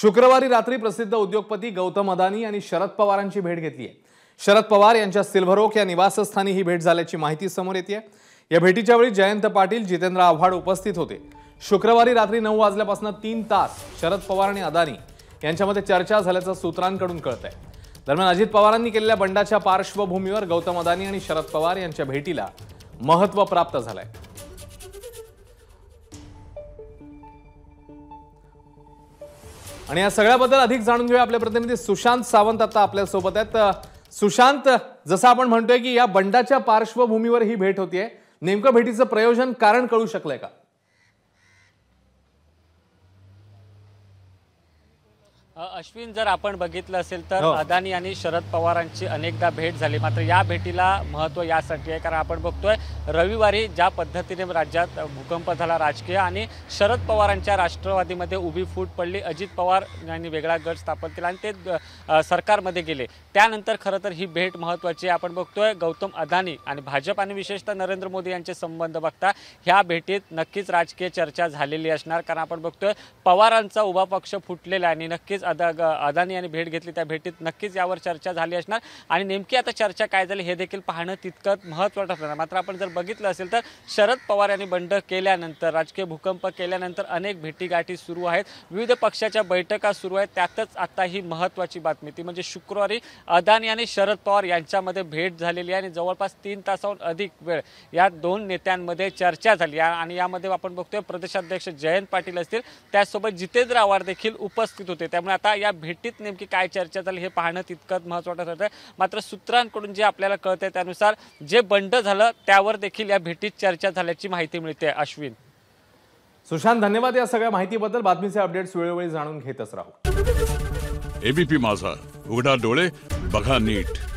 शुक्रवारी रात्री प्रसिद्ध उद्योगपती गौतम अदानी आणि शरद पवारांची भेट घेतली आहे शरद पवार यांच्या सिल्व्हरोक या निवासस्थानी ही भेट झाल्याची माहिती समोर येते या भेटीच्या वेळी जयंत पाटील जितेंद्र आव्हाड उपस्थित होते शुक्रवारी रात्री नऊ वाजल्यापासून तीन तास शरद पवार आणि अदानी यांच्यामध्ये चर्चा झाल्याचं सूत्रांकडून कळत आहे दरम्यान अजित पवारांनी केलेल्या बंडाच्या पार्श्वभूमीवर गौतम अदानी आणि शरद पवार यांच्या भेटीला महत्त्व प्राप्त झालंय आणि या सगळ्याबद्दल अधिक जाणून घेऊया आपल्या प्रतिनिधी सुशांत सावंत आता आपल्या सोबत आहेत सुशांत जसं आपण म्हणतोय की या बंडाच्या पार्श्वभूमीवर ही भेट होतीये नेमकं भेटीचं प्रयोजन कारण कळू शकलंय का अश्विन जर आपण बघितलं असेल तर हो. अदानी आणि शरद पवारांची अनेकदा भेट झाली मात्र या भेटीला महत्व यासाठी आहे कारण आपण बघतोय रविवारी ज्या पद्धतीने राज्यात भूकंप झाला राजकीय आणि शरद पवारांच्या राष्ट्रवादीमध्ये उभी फूट पडली अजित पवार यांनी वेगळा गट स्थापन केला आणि ते सरकारमध्ये गेले त्यानंतर खरं तर ही भेट महत्वाची आहे आपण बघतोय गौतम अदानी आणि भाजप आणि विशेषतः नरेंद्र मोदी यांचे संबंध बघता ह्या भेटीत नक्कीच राजकीय चर्चा झालेली असणार कारण आपण बघतोय पवारांचा उभा पक्ष फुटलेला आणि नक्कीच नक्कीच अदा अदानी यांनी भेट घेतली त्या भेटीत नक्कीच यावर चर्चा झाली असणार आणि नेमकी आता चर्चा काय झाली हे देखील पाहणं तितकंच महत्वाचं ठरणार मात्र आपण जर बघितलं असेल तर शरद पवार यांनी बंड केल्यानंतर राजकीय भूकंप केल्यानंतर अनेक भेटीगाठी सुरू आहेत विविध पक्षाच्या बैठका सुरू आहेत त्यातच आता ही महत्त्वाची बातमी ती म्हणजे शुक्रवारी अदानी आणि शरद पवार यांच्यामध्ये भेट झालेली आहे आणि जवळपास तीन तासाहून अधिक वेळ या दोन नेत्यांमध्ये चर्चा झाली आणि यामध्ये आपण बघतोय प्रदेशाध्यक्ष जयंत पाटील असतील त्यासोबत जितेंद्र आव्हाड देखील उपस्थित होते त्यामुळे आता या भेटीत नेमकी काय चर्चा झाली हे पाहणं तितकंच महत्त्वाचं ठरतं मात्र सूत्रांकडून जे आपल्याला कळतंय त्यानुसार जे बंड झालं त्यावर देखील या भेटीत चर्चा झाल्याची माहिती मिळते अश्विन सुशांत धन्यवाद या सगळ्या माहितीबद्दल बातमीचे अपडेट्स वेळोवेळी जाणून घेतच राहू एबीपी माझा उघडा डोळे बघा नीट